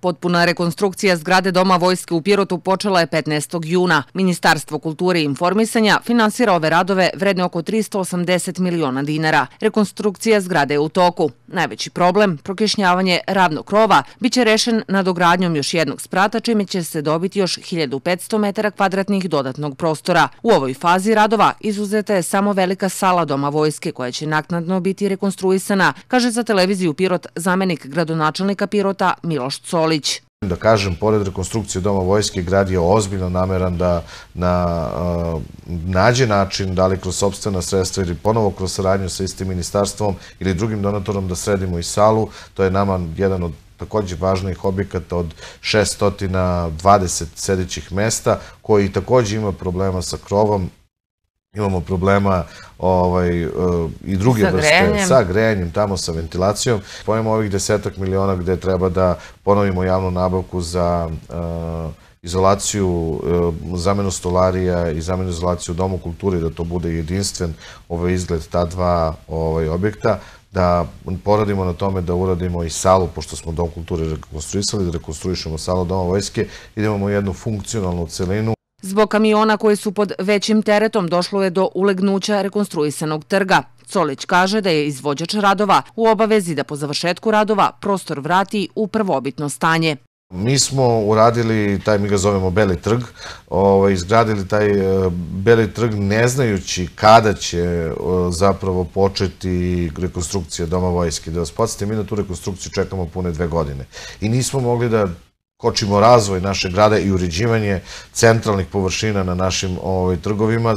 Potpuna rekonstrukcija zgrade Doma vojske u Pirotu počela je 15. juna. Ministarstvo kulture i informisanja finansira ove radove vredne oko 380 miliona dinara. Rekonstrukcija zgrade je u toku. Najveći problem, prokišnjavanje ravnog krova, bit će rešen nadogradnjom još jednog sprata, čime će se dobiti još 1500 metara kvadratnih dodatnog prostora. U ovoj fazi radova izuzeta je samo velika sala Doma vojske, koja će naknadno biti rekonstruisana, kaže za televiziju Pirot zamenik gradonačelnika Pirota Miloš Coli. Nikolić. Da kažem, pored rekonstrukcije Doma vojske, grad je ozbiljno nameran da na, nađe način, da li kroz sobstvena sredstva ili ponovo kroz saradnju sa istim ministarstvom ili drugim donatorom da sredimo i salu. To je nama jedan od takođe važnih objekata od 620 sedećih mesta, koji takođe ima problema sa krovom, imamo problema ovaj, e, i druge vrste sa grejanjem, tamo sa ventilacijom. Pojemo ovih desetak miliona gde treba da ponovimo javnu nabavku za e, izolaciju, e, zamenu stolarija i zamenu izolaciju u Domu kulture, da to bude jedinstven ovaj izgled ta dva ovaj, objekta, da poradimo na tome da uradimo i salu, pošto smo Dom kulture rekonstruisali, da rekonstruišemo salu Doma vojske i da imamo jednu funkcionalnu celinu Zbog kamiona koje su pod većim teretom došlo je do ulegnuća rekonstruisanog trga. Colić kaže da je izvođač radova u obavezi da po završetku radova prostor vrati u prvobitno stanje. Mi smo uradili, taj mi ga zovemo Beli trg, ovaj, izgradili taj e, Beli trg ne znajući kada će e, zapravo početi rekonstrukcija Doma vojske. Da vas podsjetim, mi na tu rekonstrukciju čekamo pune dve godine i nismo mogli da kočimo razvoj našeg grada i uređivanje centralnih površina na našim ovaj, trgovima,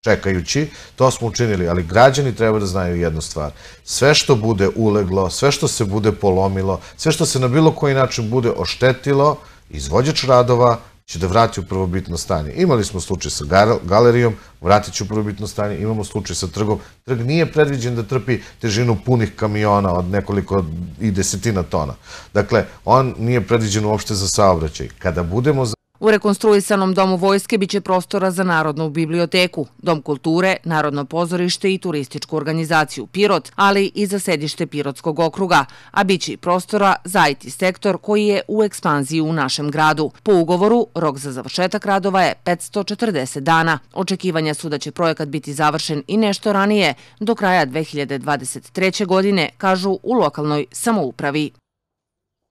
čekajući, to smo učinili, ali građani treba da znaju jednu stvar. Sve što bude uleglo, sve što se bude polomilo, sve što se na bilo koji način bude oštetilo, izvođač radova će da vrati u prvobitno stanje. Imali smo slučaj sa galerijom, vratit će u prvobitno stanje, imamo slučaj sa trgom. Trg nije predviđen da trpi težinu punih kamiona od nekoliko i desetina tona. Dakle, on nije predviđen uopšte za saobraćaj. Kada budemo U rekonstruisanom domu vojske biće prostora za Narodnu biblioteku, Dom kulture, Narodno pozorište i turističku organizaciju Pirot, ali i za sedište Pirotskog okruga, a biće i prostora za IT sektor koji je u ekspanziji u našem gradu. Po ugovoru, rok za završetak radova je 540 dana. Očekivanja su da će projekat biti završen i nešto ranije, do kraja 2023. godine, kažu u lokalnoj samoupravi.